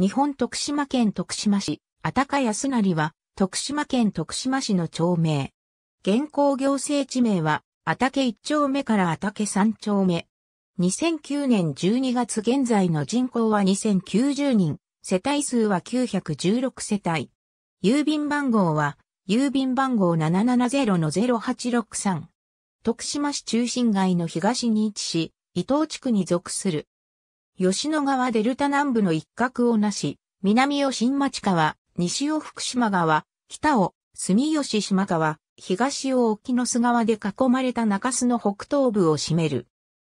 日本徳島県徳島市、あたかやすなりは、徳島県徳島市の町名。現行行政地名は、あたけ1丁目からあたけ3丁目。2009年12月現在の人口は2090人、世帯数は916世帯。郵便番号は、郵便番号770-0863。徳島市中心街の東に位置し、伊東地区に属する。吉野川デルタ南部の一角をなし、南を新町川、西を福島川、北を住吉島川、東を沖の巣川で囲まれた中洲の北東部を占める。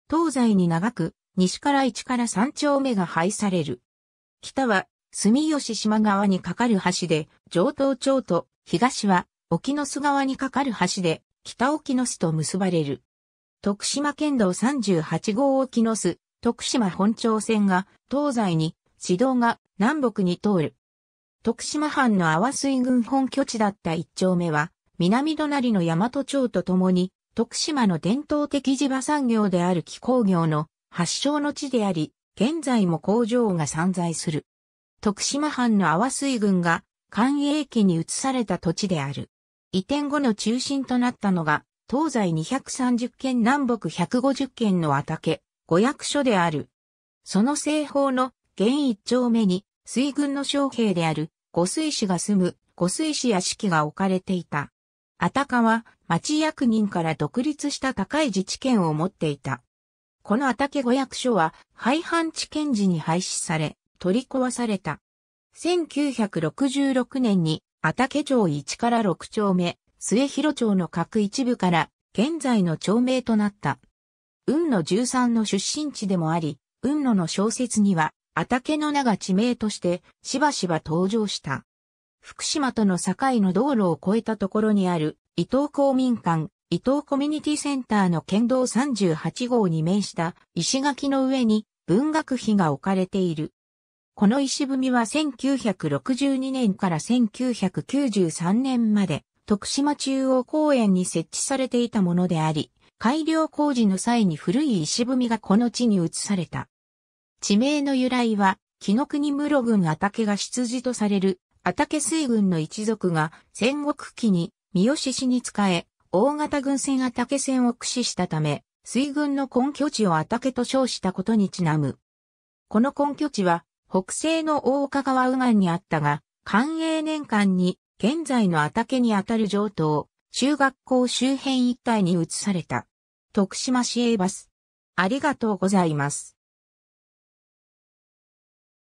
東西に長く、西から1から3丁目が配される。北は住吉島川に架かる橋で、上東町と東は沖の巣川に架かる橋で、北沖の巣と結ばれる。徳島県道38号沖の巣、徳島本町線が東西に、市道が南北に通る。徳島藩の淡水軍本拠地だった一丁目は、南隣の大和町とともに、徳島の伝統的地場産業である気候業の発祥の地であり、現在も工場が散在する。徳島藩の淡水軍が官営機に移された土地である。移転後の中心となったのが、東西230軒南北150軒の畑、御役所である。その西方の現一丁目に、水軍の将兵である、五水氏が住む、五水氏屋敷が置かれていた。あたかは、町役人から独立した高い自治権を持っていた。このあたけ御役所は、廃藩置県時に廃止され、取り壊された。1966年に、あたけ町1から6丁目、末広町の各一部から、現在の町名となった。雲野十三の出身地でもあり、雲野の小説には、あたけの名が地名としてしばしば登場した。福島との境の道路を越えたところにある伊東公民館、伊東コミュニティセンターの県道38号に面した石垣の上に文学碑が置かれている。この石踏みは1962年から1993年まで徳島中央公園に設置されていたものであり、改良工事の際に古い石踏みがこの地に移された。地名の由来は、紀の国室郡あたけが出自とされる、あたけ水軍の一族が戦国期に三好氏に仕え、大型軍船あたけ船を駆使したため、水軍の根拠地をあたけと称したことにちなむ。この根拠地は、北西の大岡川右岸にあったが、寛永年間に、現在のあたけにあたる上東、中学校周辺一帯に移された。徳島市営バス。ありがとうございます。